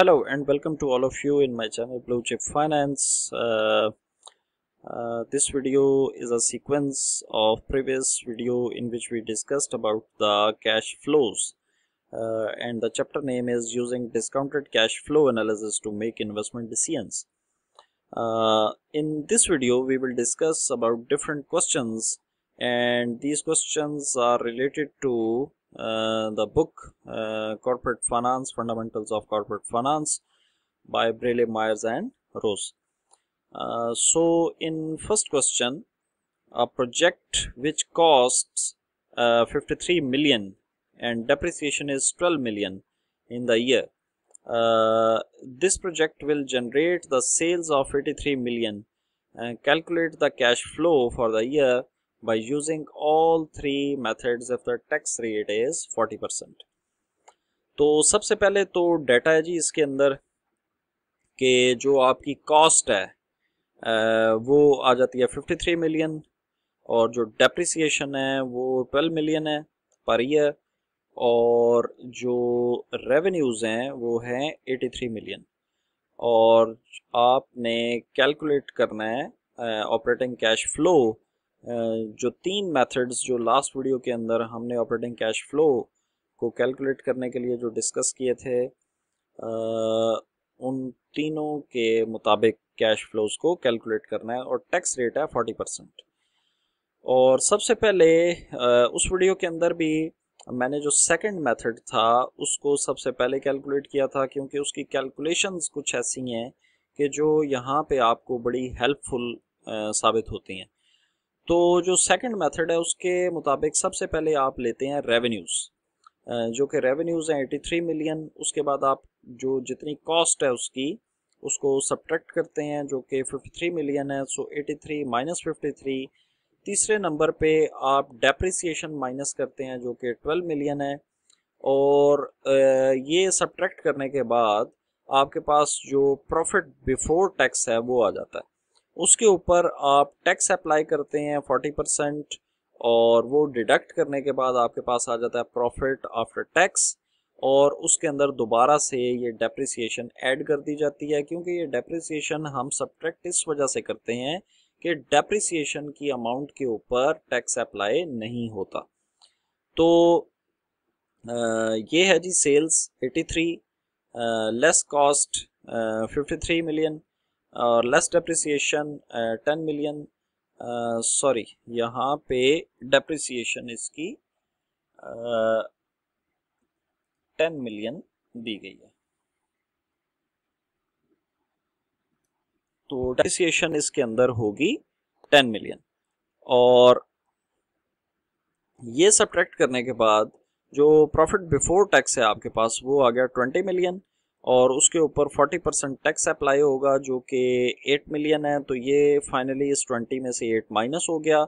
hello and welcome to all of you in my channel blue chip finance uh, uh, this video is a sequence of previous video in which we discussed about the cash flows uh, and the chapter name is using discounted cash flow analysis to make investment decisions uh, in this video we will discuss about different questions and these questions are related to uh, the book uh, Corporate Finance Fundamentals of Corporate Finance by Braley Myers and Rose. Uh, so in first question, a project which costs uh, 53 million and depreciation is 12 million in the year. Uh, this project will generate the sales of 83 million and calculate the cash flow for the year by using all three methods if the tax rate is 40 percent तो सबसे पहले तो data है जी इसके अंदर के जो आपकी कॉस्ट है वो आ जाती है 53 मिलियन और जो डेप्रिसिएशन है वो 12 मिलियन है पर ईयर और जो रेवेन्यूज़ हैं वो हैं 83 मिलियन और आपने कैलकुलेट करना है ऑपरेटिंग कैश फ्लो जो तीन मेथड्स जो लास्ट वीडियो के अंदर हमने ऑपरेटिंग कैश फ्लो को कैलकुलेट करने के लिए जो डिस्कस किए थे उन तीनों के मुताबिक कैश फ्लोज को कैलकुलेट करना है और टैक्स रेट है फोर्टी परसेंट और सबसे पहले उस वीडियो के अंदर भी मैंने जो सेकंड मेथड था उसको सबसे पहले कैलकुलेट किया था क्योंकि उसकी कैलकुलेशंस कुछ ऐसी हैं कि जो यहाँ पे आपको बड़ी हेल्पफुल साबित होती हैं तो जो सेकंड मेथड है उसके मुताबिक सबसे पहले आप लेते हैं रेवेन्यूज़ जो कि रेवेन्यूज़ हैं 83 मिलियन उसके बाद आप जो जितनी कॉस्ट है उसकी उसको सब्ट्रैक्ट करते हैं जो कि 53 मिलियन है सो 83 माइनस थ्री तीसरे नंबर पे आप डेप्रिसिएशन माइनस करते हैं जो कि 12 मिलियन है और ये सब्ट्रैक्ट करने के बाद आपके पास जो प्रॉफिट बिफोर टैक्स है वो आ जाता है उसके ऊपर आप टैक्स अप्लाई करते हैं फोर्टी परसेंट और वो डिडक्ट करने के बाद आपके पास आ जाता है प्रॉफिट आफ्टर टैक्स और उसके अंदर दोबारा से ये डेप्रिसिएशन ऐड कर दी जाती है क्योंकि ये डेप्रिसिएशन हम सब्ट्रैक्ट इस वजह से करते हैं कि डेप्रिसिएशन की अमाउंट के ऊपर टैक्स अप्लाई नहीं होता तो ये है जी सेल्स 83 लेस कॉस्ट 53 मिलियन और less depreciation ten million sorry यहाँ पे डेप्रिसिएशन इसकी टेन uh, मिलियन दी गई है तो डेप्रिसिएशन इसके अंदर होगी टेन मिलियन और ये सब्ट्रैक्ट करने के बाद जो प्रॉफिट बिफोर टैक्स है आपके पास वो आ गया ट्वेंटी मिलियन और उसके ऊपर 40 परसेंट टैक्स अप्लाई होगा जो कि 8 मिलियन है तो ये फाइनली इस 20 में से 8 माइनस हो गया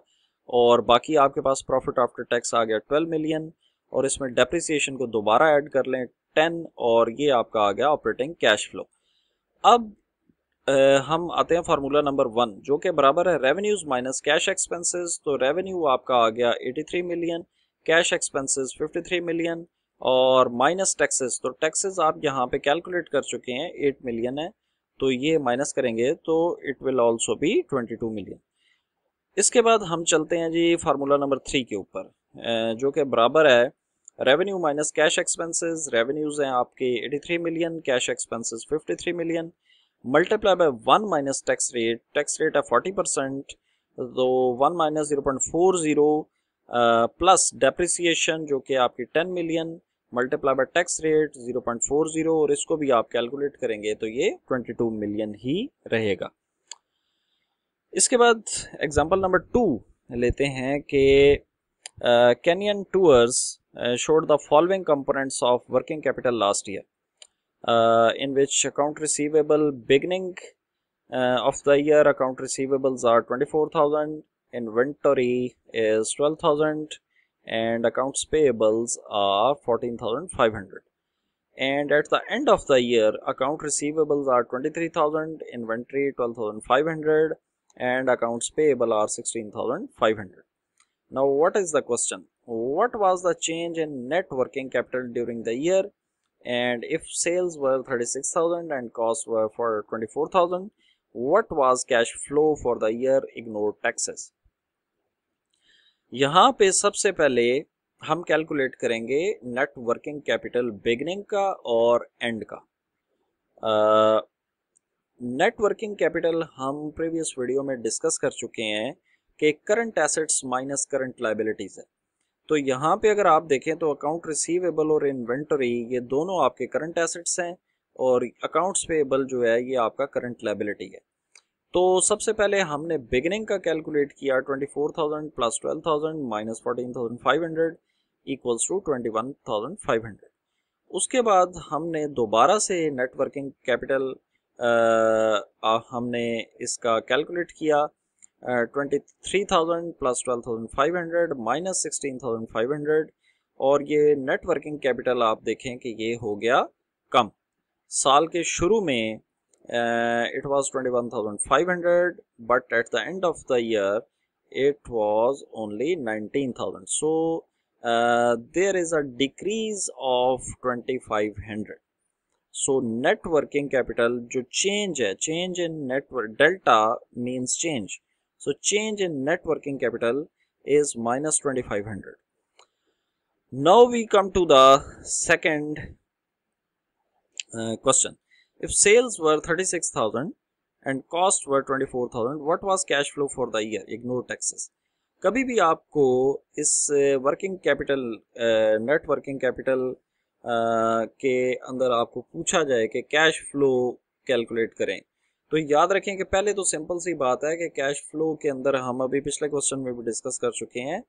और बाकी आपके पास प्रॉफिट आफ्टर टैक्स आ गया 12 मिलियन और इसमें डेप्रिसिएशन को दोबारा ऐड कर लें 10 और ये आपका आ गया ऑपरेटिंग कैश फ्लो अब ए, हम आते हैं फार्मूला नंबर वन जो कि बराबर है रेवेन्यूज माइनस कैश एक्सपेंसिस तो रेवेन्यू आपका आ गया eighty million cash expenses fifty million और माइनस टैक्सेस तो टैक्सेस आप यहाँ पे कैलकुलेट कर चुके हैं एट मिलियन है तो ये माइनस करेंगे तो it will also be twenty two million इसके बाद हम चलते हैं जी फार्मूला नंबर थ्री के ऊपर जो कि बराबर है revenue minus cash expenses revenues हैं आपके three million cash expenses three million multiply by one minus tax rate tax rate है फोर्टी परसेंट तो one minus zero point four zero plus depreciation जो कि आपकी ten million multiply by tax rate 0.40 और इसको भी आप कैलकुलेट करेंगे तो ये 22 मिलियन ही रहेगा इसके बाद एग्जांपल नंबर टू लेते हैं कि Canyon Tours showed the following components of working capital last year in which account receivable beginning of the year account receivables are twenty inventory is twelve thousand and accounts payables are 14,500 and at the end of the year account receivables are 23,000 inventory 12,500 and accounts payable are 16,500 now what is the question what was the change in net working capital during the year and if sales were 36,000 and costs were for 24,000 what was cash flow for the year ignore taxes यहाँ पे सबसे पहले हम calculate करेंगे net working capital beginning का और end का net working capital हम प्रीवियस वीडियो में डिस्कस कर चुके हैं कि current assets minus current liabilities है तो यहाँ पे अगर आप देखें तो अकाउंट रिसीवेबल और इन्वेंटरी ये दोनों आपके करंट एसेट्स हैं और अकाउंट्स पेबल जो है ये आपका करंट लाइबिलिटी है तो सबसे पहले हमने बिगनिंग का कैलकुलेट किया 24,000 प्लस 12,000 माइनस 14,500 इक्वल्स टू 21,500 उसके बाद हमने दोबारा से नेटवर्किंग कैपिटल हमने इसका कैलकुलेट किया twenty three thousand plus twelve thousand five hundred minus sixteen thousand five hundred और ये नेटवर्किंग कैपिटल आप देखें कि ये हो गया कम साल के शुरू में uh, it was 21,500 but at the end of the year it was only 19,000 so uh, there is a decrease of 2500 so net working capital जो change है change in network delta means change so change in net working capital is minus 2500 now we come to the second uh, question If sales were 36,000 and cost were 24,000, what was cash flow for the year? Ignore taxes. कभी भी आपको इस working capital net working capital के अंदर आपको पूछा जाए कि कैश फ्लो कैलकुलेट करें तो याद रखें कि पहले तो सिंपल सी बात है कि कैश फ्लो के अंदर हम अभी पिछले क्वेश्चन में भी डिस्कस कर चुके हैं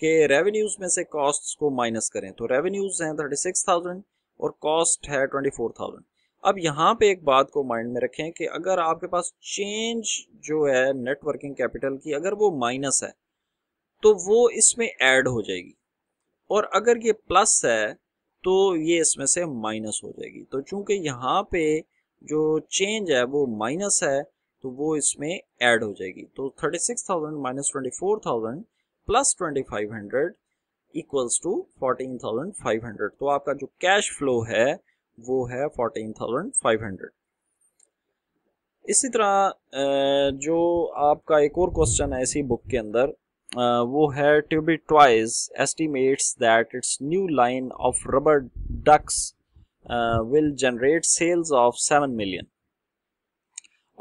कि रेवेन्यूज में से कॉस्ट को माइनस करें तो रेवेन्यूज हैं थर्टी सिक्स थाउजेंड और कॉस्ट है ट्वेंटी फोर थाउजेंड अब यहाँ पे एक बात को माइंड में रखें कि अगर आपके पास चेंज जो है नेटवर्किंग कैपिटल की अगर वो माइनस है तो वो इसमें ऐड हो जाएगी और अगर ये प्लस है तो ये इसमें से माइनस हो जाएगी तो चूंकि यहाँ पे जो चेंज है वो माइनस है तो वो इसमें ऐड हो जाएगी तो 36,000 माइनस 24,000 प्लस 2500 इक्वल्स टू 14,500 तो आपका जो कैश फ्लो है वो है thousand five hundred. इसी तरह जो आपका एक और क्वेश्चन है इसी बुक के अंदर वो है Tubby Toys estimates that its new line of rubber ducks will generate sales of seven million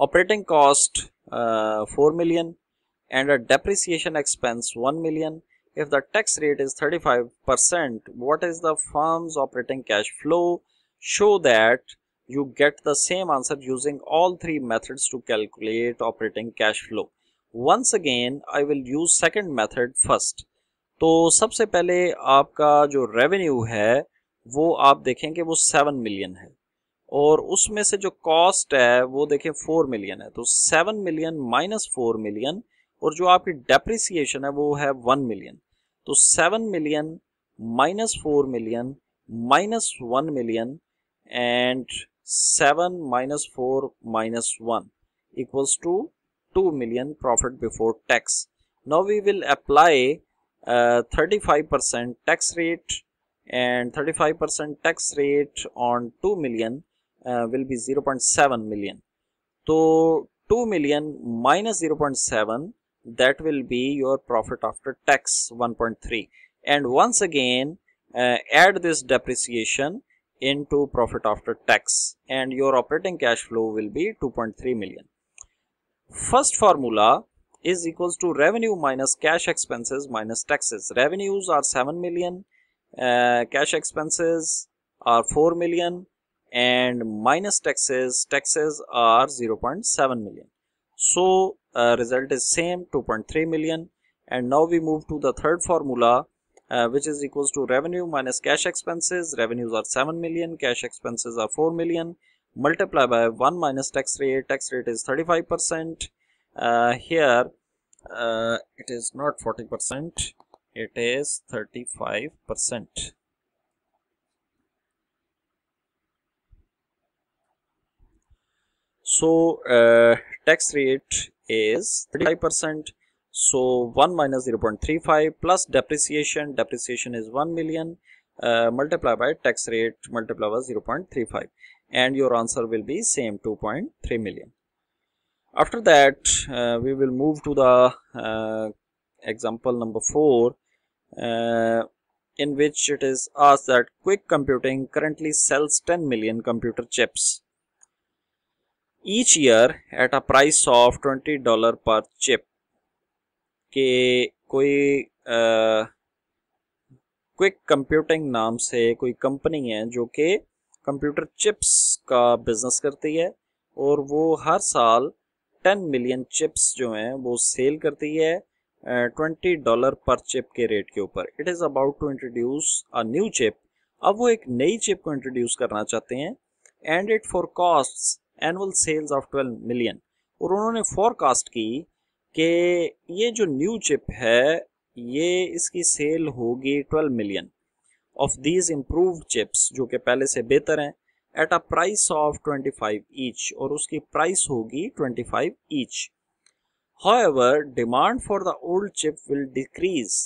operating cost 4 million and a depreciation expense 1 million if the tax rate is 35 percent what is the firm's operating cash flow show that you get the same answer using all three methods to calculate operating cash flow. Once again, I will use second method first. तो सबसे पहले आपका जो revenue है वो आप देखेंगे वो सेवन मिलियन है और उसमें से जो कॉस्ट है वो देखें फोर मिलियन है तो seven million minus four million और जो आपकी डेप्रिसिएशन है वो है वन मिलियन तो seven million minus four million minus one million and 7 minus 4 minus 1 equals to 2 million profit before tax. Now we will apply 35% uh, tax rate and 35% tax rate on 2 million uh, will be 0 0.7 million. So 2 million minus 0 0.7 that will be your profit after tax 1.3 and once again uh, add this depreciation into profit after tax and your operating cash flow will be 2.3 million. First formula is equals to revenue minus cash expenses minus taxes. Revenues are 7 million, uh, cash expenses are 4 million and minus taxes, taxes are 0.7 million. So uh, result is same 2.3 million and now we move to the third formula uh, which is equals to revenue minus cash expenses revenues are 7 million cash expenses are 4 million multiply by 1 minus tax rate tax rate is 35 percent uh, here uh, it is not 40 percent it is 35 percent so uh, tax rate is 35 percent so 1 minus 0.35 plus depreciation depreciation is 1 million uh, multiply by tax rate multiply by 0.35 and your answer will be same 2.3 million after that uh, we will move to the uh, example number 4 uh, in which it is asked that quick computing currently sells 10 million computer chips each year at a price of $20 per chip कि कोई quick computing नाम से कोई company है जो कि computer chips का business करती है और वो हर साल टेन मिलियन चिप्स जो हैं वो सेल करती है ट्वेंटी डॉलर पर चिप के रेट के ऊपर it is about to introduce a new chip अब वो एक नई चिप को इंट्रोड्यूस करना चाहते हैं and it forecasts annual sales of twelve million और उन्होंने फोरकास्ट की कि ये जो न्यू चिप है ये इसकी सेल होगी 12 million of these improve chips जो कि पहले से बेहतर हैं at a price of 25 each और उसकी प्राइस होगी 25 each however demand for the old chip will decrease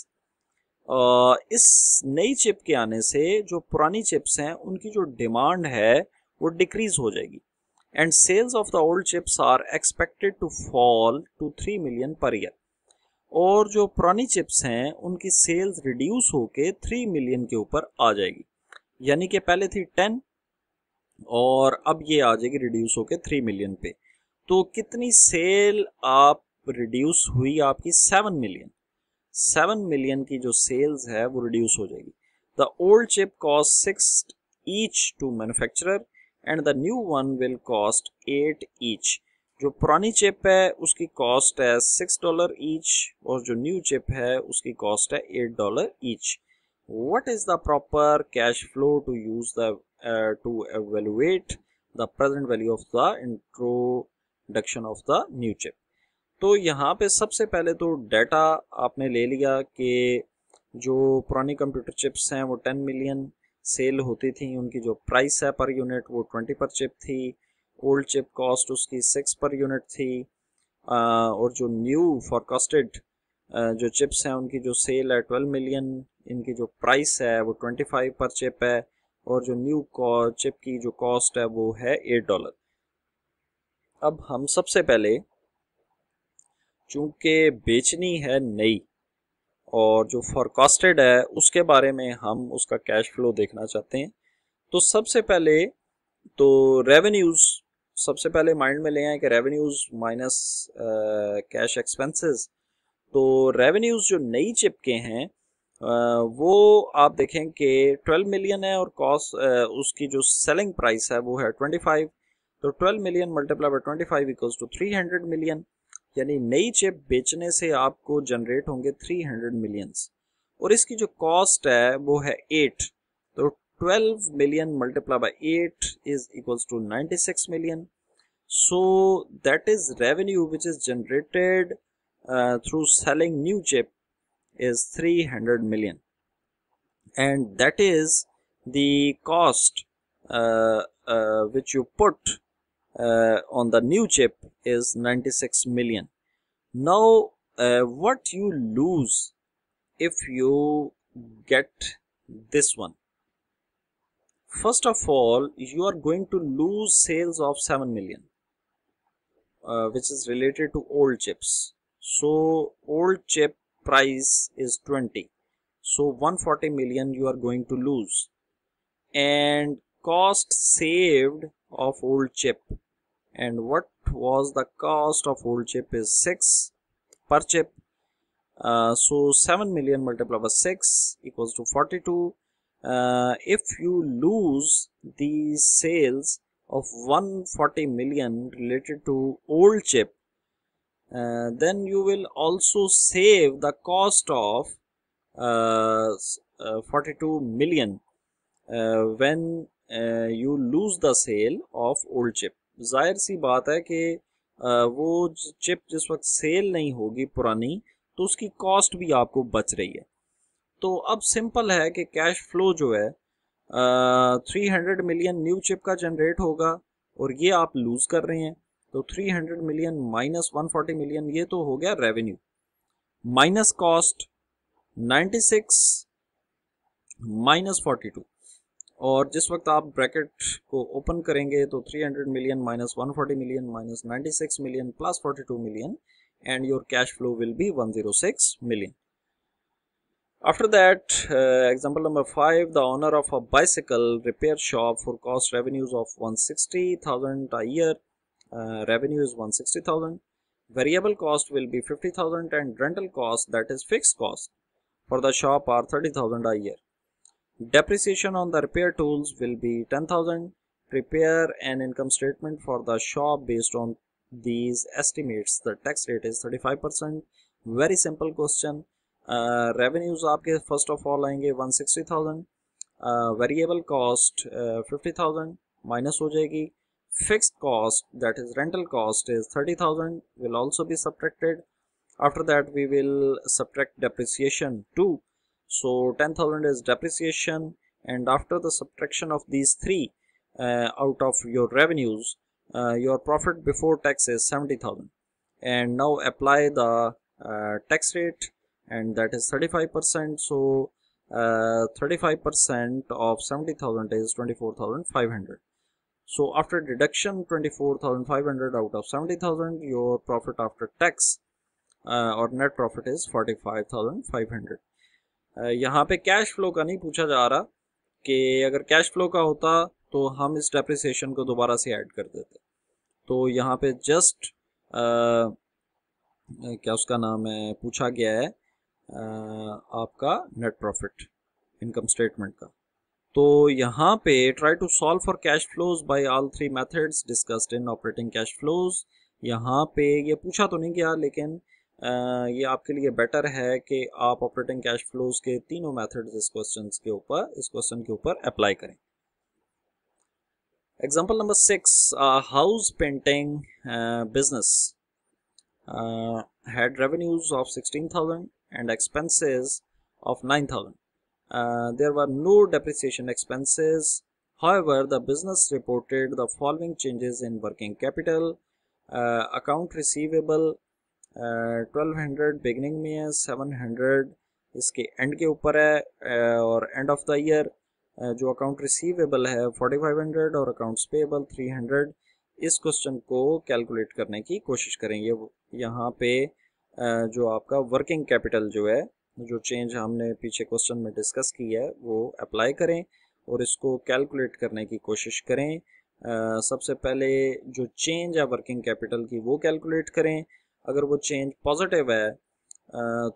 इस नई चिप के आने से जो पुरानी चिप्स हैं उनकी जो डिमांड है वो डिक्रीज हो जाएगी and sales of the old chips are expected to fall to 3 million per year. और जो पुरानी चिप्स हैं उनकी सेल्स रिड्यूस होके 3 मिलियन के ऊपर आ जाएगी यानी कि पहले थी 10 और अब ये आ जाएगी रिड्यूस होके 3 मिलियन पे तो कितनी सेल आप रिड्यूस हुई आपकी 7 मिलियन 7 मिलियन की जो सेल्स है वो रिड्यूस हो जाएगी the old chip cost six each to manufacturer and the new one will cost eight each जो पुरानी चिप है उसकी कॉस्ट है सिक्स डॉलर ईच और जो न्यू चिप है उसकी कॉस्ट है eight dollar each what is the proper cash flow to use the uh, to evaluate the present value of the introduction of the new तो यहाँ पे सबसे पहले तो डाटा आपने ले लिया कि जो पुरानी कंप्यूटर चिप्स हैं वो टेन मिलियन सेल होती थी उनकी जो प्राइस है पर यूनिट वो ट्वेंटी पर चिप थी ओल्ड चिप कॉस्ट उसकी सिक्स पर यूनिट थी और जो न्यू फॉरकास्टेड जो चिप्स हैं उनकी जो सेल है ट्वेल्व मिलियन इनकी जो प्राइस है वो ट्वेंटी फाइव पर चिप है और जो न्यू चिप की जो कॉस्ट है वो है एट डॉलर अब हम सबसे पहले चूंकि बेचनी है नई और जो फॉरकास्टेड है उसके बारे में हम उसका कैश फ्लो देखना चाहते हैं तो सबसे पहले तो रेवेन्यूज़ सबसे पहले माइंड में ले आए कि रेवेन्यूज़ माइनस कैश एक्सपेंसेस तो रेवेन्यूज़ जो नई चिपके हैं आ, वो आप देखें कि 12 मिलियन है और कॉस्ट उसकी जो सेलिंग प्राइस है वो है 25 तो 12 million multiply by five equals to three million यानी नई चिप बेचने से आपको जनरेट होंगे 300 मिलियंस और इसकी जो कॉस्ट है वो है एट तो 12 million multiply by eight is equals to 96 million so that is revenue which is generated through selling new chip is 300 hundred million and that is cost which you put uh, on the new chip is 96 million. Now, uh, what you lose if you get this one? First of all, you are going to lose sales of 7 million, uh, which is related to old chips. So, old chip price is 20. So, 140 million you are going to lose. And cost saved of old chip and what was the cost of old chip is 6 per chip uh, so 7 million multiplied by 6 equals to 42 uh, if you lose the sales of 140 million related to old chip uh, then you will also save the cost of uh, uh, 42 million uh, when you lose the sale of old chip जाहिर सी बात है कि वो chip जिस वक्त cell नहीं होगी पुरानी तो उसकी कॉस्ट भी आपको बच रही है तो अब सिंपल है कि कैश फ्लो जो है three hundred million new chip का जनरेट होगा और ये आप लूज़ कर रहे हैं तो three hundred million minus one forty million ये तो हो गया revenue minus cost ninety six minus forty two और just वक्त आप ब्रैकेट को ओपन करेंगे तो 300 million minus 140 and your cash flow will be 106 million. After that, uh, example number 5, the owner of a bicycle repair shop for cost revenues of 160,000 a year, uh, revenue is 160,000, variable cost will be 50,000 and rental cost that is fixed cost for the shop are 30,000 a year depreciation on the repair tools will be 10,000 prepare an income statement for the shop based on these estimates the tax rate is 35 percent very simple question uh, revenues aapke first of all aayenge 160,000 uh, variable cost uh, 50,000 minus ho jayegi fixed cost that is rental cost is 30,000 will also be subtracted after that we will subtract depreciation too so 10,000 is depreciation and after the subtraction of these three uh, out of your revenues, uh, your profit before tax is 70,000 and now apply the uh, tax rate and that is 35%. So 35% uh, of 70,000 is 24,500. So after deduction 24,500 out of 70,000, your profit after tax uh, or net profit is 45,500. यहाँ पे cash flow का नहीं पूछा जा रहा कि अगर cash flow का होता तो हम इस डेप्रिसिएशन को दोबारा से ऐड कर देते तो यहाँ पे जस्ट आ, क्या उसका नाम है पूछा गया है आ, आपका नेट प्रॉफिट इनकम स्टेटमेंट का तो यहाँ पे try to solve for cash flows by all three methods discussed in operating cash flows यहाँ पे ये पूछा तो नहीं गया लेकिन ये आपके लिए बेटर है कि आप ऑपरेटिंग कैश फ्लोज के तीनों मैथड इस क्वेश्चन के ऊपर इस क्वेश्चन के ऊपर अप्लाई करें example number six house painting business had revenues of sixteen thousand and expenses of nine thousand there are no depreciation expenses however the business reported the following changes in working capital account receivable twelve hundred beginning में है seven hundred इसके and के ऊपर है और end of the year जो account receivable है forty five hundred और अकाउंट्स पेबल थ्री हंड्रेड इस क्वेश्चन को कैलकुलेट करने की कोशिश करेंगे यहाँ पे जो आपका वर्किंग कैपिटल जो है जो चेंज हमने पीछे क्वेश्चन में डिस्कस की है वो अप्लाई करें और इसको कैलकुलेट करने की कोशिश करें सबसे पहले जो चेंज है वर्किंग कैपिटल की वो कैलकुलेट करें अगर वो चेंज पॉजिटिव है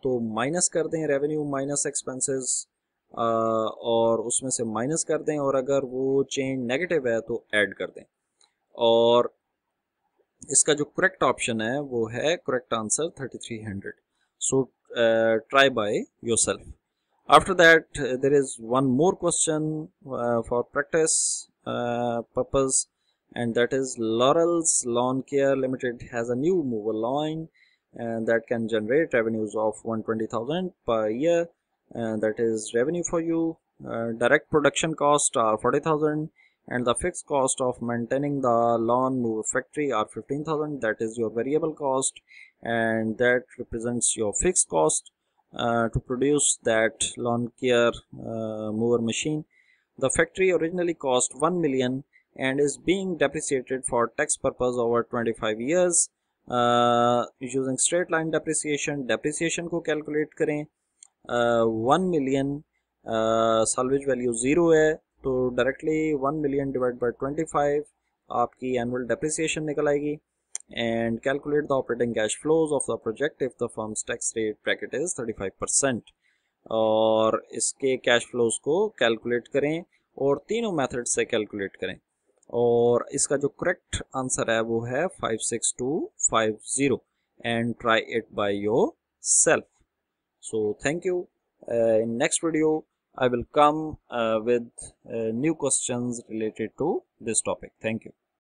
तो माइनस कर दें रेवेन्यू माइनस एक्सपेंसेस और उसमें से माइनस कर दें और अगर वो चेंज नेगेटिव है तो ऐड कर दें और इसका जो करेक्ट ऑप्शन है वो है correct answer 3300 so try by yourself after that there is one more question for practice practice uh, and that is Laurel's Lawn Care Limited has a new mower line and that can generate revenues of 120,000 per year and that is revenue for you. Uh, direct production costs are 40,000 and the fixed cost of maintaining the lawn mower factory are 15,000 that is your variable cost and that represents your fixed cost uh, to produce that lawn care uh, mower machine. The factory originally cost 1 million and is being depreciated for tax purpose over 25 years using straight line depreciation depreciation को calculate करें one million salvage value zero है तो directly one million divide by twenty five आपकी annual depreciation निकल आएगी and calculate the operating cash flows of the project if the firm's tax rate bracket is 35% और इसके cash flows को calculate करें और तीनों methods से calculate करें और इसका जो करेक्ट आंसर है वो है five five six two zero and try it by yourself so thank you in next video I will come with new questions related to this topic thank you